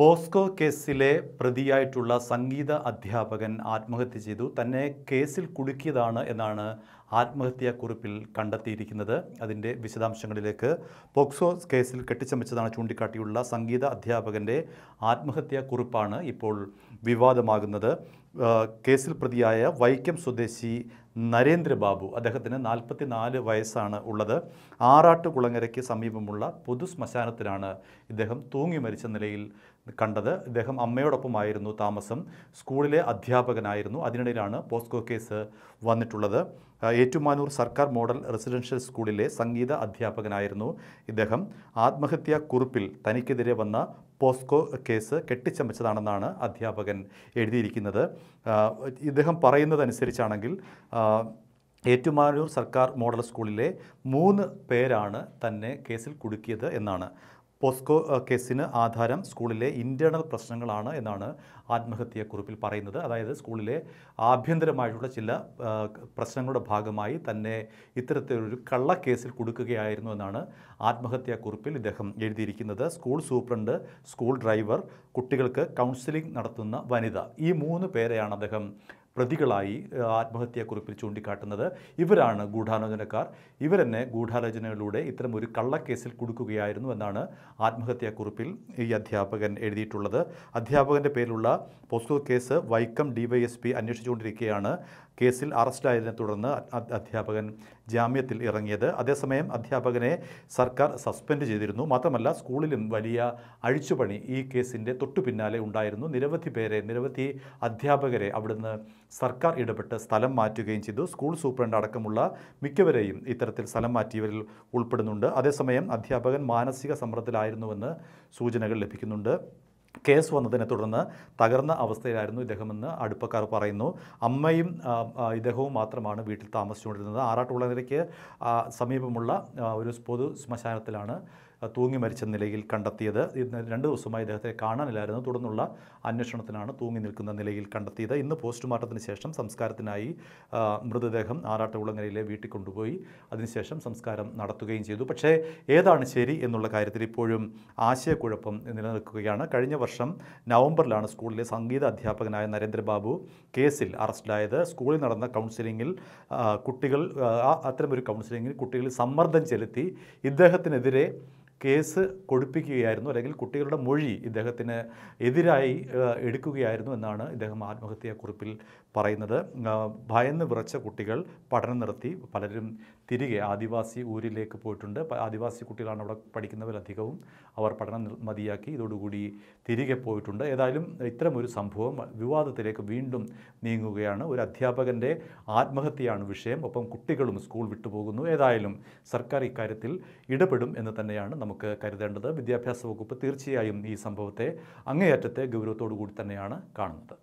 POCSO കേസിലെ പ്രതിയായിട്ടുള്ള സംഗീത അധ്യാപകൻ ആത്മഹത്യ ചെയ്തു തന്നെ കേസിൽ കുടുക്കിയതാണ് എന്നാണ് ആത്മഹത്യാക്കുറിപ്പിൽ കണ്ടെത്തിയിരിക്കുന്നത് അതിൻ്റെ വിശദാംശങ്ങളിലേക്ക് പോക്സോ കേസിൽ കെട്ടിച്ചമച്ചതാണ് ചൂണ്ടിക്കാട്ടിയുള്ള സംഗീത അധ്യാപകൻ്റെ ആത്മഹത്യാക്കുറിപ്പാണ് ഇപ്പോൾ വിവാദമാകുന്നത് കേസിൽ പ്രതിയായ വൈക്കം സ്വദേശി നരേന്ദ്രബാബു അദ്ദേഹത്തിന് നാൽപ്പത്തി നാല് വയസ്സാണ് ഉള്ളത് കുളങ്ങരയ്ക്ക് സമീപമുള്ള പൊതു ശ്മശാനത്തിലാണ് ഇദ്ദേഹം തൂങ്ങി മരിച്ച നിലയിൽ കണ്ടത് ഇദ്ദേഹം അമ്മയോടൊപ്പമായിരുന്നു താമസം സ്കൂളിലെ അധ്യാപകനായിരുന്നു അതിനിടയിലാണ് പോസ്കോ കേസ് വന്നിട്ടുള്ളത് ഏറ്റുമാനൂർ സർക്കാർ മോഡൽ റെസിഡൻഷ്യൽ സ്കൂളിലെ സംഗീത അധ്യാപകനായിരുന്നു ഇദ്ദേഹം ആത്മഹത്യാ കുറിപ്പിൽ തനിക്കെതിരെ വന്ന പോസ്കോ കേസ് കെട്ടിച്ചമച്ചതാണെന്നാണ് അധ്യാപകൻ എഴുതിയിരിക്കുന്നത് ഇദ്ദേഹം പറയുന്നതനുസരിച്ചാണെങ്കിൽ ഏറ്റുമാനൂർ സർക്കാർ മോഡൽ സ്കൂളിലെ മൂന്ന് പേരാണ് തന്നെ കേസിൽ കുടുക്കിയത് എന്നാണ് പോസ്കോ കേസിന് ആധാരം സ്കൂളിലെ ഇൻറ്റേർണൽ പ്രശ്നങ്ങളാണ് എന്നാണ് ആത്മഹത്യക്കുറിപ്പിൽ പറയുന്നത് അതായത് സ്കൂളിലെ ആഭ്യന്തരമായിട്ടുള്ള ചില പ്രശ്നങ്ങളുടെ ഭാഗമായി തന്നെ ഇത്തരത്തിലൊരു കള്ളക്കേസിൽ കൊടുക്കുകയായിരുന്നു എന്നാണ് ആത്മഹത്യാക്കുറിപ്പിൽ ഇദ്ദേഹം എഴുതിയിരിക്കുന്നത് സ്കൂൾ സൂപ്രണ്ട് സ്കൂൾ ഡ്രൈവർ കുട്ടികൾക്ക് കൗൺസിലിംഗ് നടത്തുന്ന വനിത ഈ മൂന്ന് പേരെയാണ് അദ്ദേഹം പ്രതികളായി ആത്മഹത്യാക്കുറിപ്പിൽ ചൂണ്ടിക്കാട്ടുന്നത് ഇവരാണ് ഗൂഢാലോചനക്കാർ ഇവരെന്നെ ഗൂഢാലോചനകളിലൂടെ ഇത്തരം ഒരു കള്ളക്കേസിൽ കുടുക്കുകയായിരുന്നു എന്നാണ് ആത്മഹത്യാക്കുറിപ്പിൽ ഈ അധ്യാപകൻ എഴുതിയിട്ടുള്ളത് അധ്യാപകൻ്റെ പേരിലുള്ള പോസ്കോ കേസ് വൈക്കം ഡിവൈഎസ്പി അന്വേഷിച്ചുകൊണ്ടിരിക്കുകയാണ് കേസിൽ അറസ്റ്റായതിനെ തുടർന്ന് അധ്യാപകൻ ജാമ്യത്തിൽ ഇറങ്ങിയത് അതേസമയം അധ്യാപകനെ സർക്കാർ സസ്പെൻഡ് ചെയ്തിരുന്നു മാത്രമല്ല സ്കൂളിലും വലിയ അഴിച്ചുപണി ഈ കേസിൻ്റെ തൊട്ടു പിന്നാലെ ഉണ്ടായിരുന്നു നിരവധി പേരെ നിരവധി അധ്യാപകരെ അവിടുന്ന് സർക്കാർ ഇടപെട്ട് സ്ഥലം മാറ്റുകയും ചെയ്തു സ്കൂൾ സൂപ്രണ്ട് അടക്കമുള്ള മിക്കവരെയും ഇത്തരത്തിൽ സ്ഥലം മാറ്റിയവരിൽ ഉൾപ്പെടുന്നുണ്ട് അതേസമയം അധ്യാപകൻ മാനസിക സമ്മർദ്ദത്തിലായിരുന്നുവെന്ന് സൂചനകൾ ലഭിക്കുന്നുണ്ട് കേസ് വന്നതിനെ തുടർന്ന് തകർന്ന അവസ്ഥയിലായിരുന്നു ഇദ്ദേഹമെന്ന് അടുപ്പക്കാർ പറയുന്നു അമ്മയും ഇദ്ദേഹവും മാത്രമാണ് വീട്ടിൽ താമസിച്ചുകൊണ്ടിരുന്നത് ആറാട്ടുള്ള നിലയ്ക്ക് സമീപമുള്ള ഒരു പൊതു ശ്മശാനത്തിലാണ് തൂങ്ങി മരിച്ച നിലയിൽ കണ്ടെത്തിയത് രണ്ട് ദിവസമായി അദ്ദേഹത്തെ കാണാനില്ലായിരുന്നു തുടർന്നുള്ള അന്വേഷണത്തിനാണ് തൂങ്ങി നിൽക്കുന്ന നിലയിൽ കണ്ടെത്തിയത് ഇന്ന് പോസ്റ്റ്മോർട്ടത്തിന് ശേഷം സംസ്കാരത്തിനായി മൃതദേഹം ആറാട്ടുകുളങ്ങരയിലെ വീട്ടിൽ കൊണ്ടുപോയി അതിനുശേഷം സംസ്കാരം നടത്തുകയും ചെയ്തു പക്ഷേ ഏതാണ് ശരി എന്നുള്ള കാര്യത്തിൽ ഇപ്പോഴും ആശയക്കുഴപ്പം നിലനിൽക്കുകയാണ് കഴിഞ്ഞ വർഷം നവംബറിലാണ് സ്കൂളിലെ സംഗീത അധ്യാപകനായ നരേന്ദ്രബാബു കേസിൽ അറസ്റ്റിലായത് സ്കൂളിൽ നടന്ന കൗൺസിലിങ്ങിൽ കുട്ടികൾ അത്തരമൊരു കൗൺസിലിങ്ങിൽ കുട്ടികളിൽ സമ്മർദ്ദം ചെലുത്തി ഇദ്ദേഹത്തിനെതിരെ കേസ് കൊടുപ്പിക്കുകയായിരുന്നു അല്ലെങ്കിൽ കുട്ടികളുടെ മൊഴി ഇദ്ദേഹത്തിന് എതിരായി എടുക്കുകയായിരുന്നു എന്നാണ് ഇദ്ദേഹം ആത്മഹത്യാക്കുറിപ്പിൽ പറയുന്നത് ഭയന്ന് വിറച്ച കുട്ടികൾ പഠനം നിർത്തി പലരും തിരികെ ആദിവാസി ഊരിലേക്ക് പോയിട്ടുണ്ട് ആദിവാസി കുട്ടികളാണ് അവിടെ പഠിക്കുന്നവരധികവും അവർ പഠനം മതിയാക്കി ഇതോടുകൂടി തിരികെ പോയിട്ടുണ്ട് ഏതായാലും ഇത്തരം ഒരു സംഭവം വിവാദത്തിലേക്ക് വീണ്ടും നീങ്ങുകയാണ് ഒരു അധ്യാപകൻ്റെ ആത്മഹത്യയാണ് വിഷയം ഒപ്പം കുട്ടികളും സ്കൂൾ വിട്ടുപോകുന്നു ഏതായാലും സർക്കാർ ഇക്കാര്യത്തിൽ ഇടപെടും എന്ന് തന്നെയാണ് നമ്മൾ നമുക്ക് കരുതേണ്ടത് വിദ്യാഭ്യാസ വകുപ്പ് തീർച്ചയായും ഈ സംഭവത്തെ അങ്ങേയറ്റത്തെ ഗൗരവത്തോടു കൂടി തന്നെയാണ് കാണുന്നത്